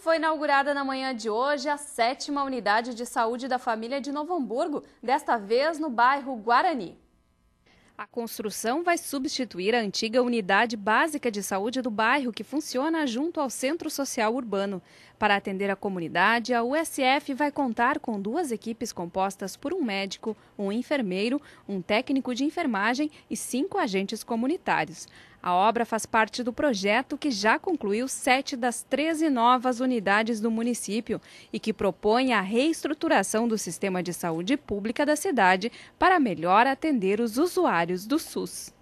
foi inaugurada na manhã de hoje a sétima unidade de saúde da família de Novo Hamburgo, desta vez no bairro Guarani. A construção vai substituir a antiga unidade básica de saúde do bairro, que funciona junto ao Centro Social Urbano. Para atender a comunidade, a USF vai contar com duas equipes compostas por um médico, um enfermeiro, um técnico de enfermagem e cinco agentes comunitários. A obra faz parte do projeto que já concluiu sete das 13 novas unidades do município e que propõe a reestruturação do sistema de saúde pública da cidade para melhor atender os usuários do SUS.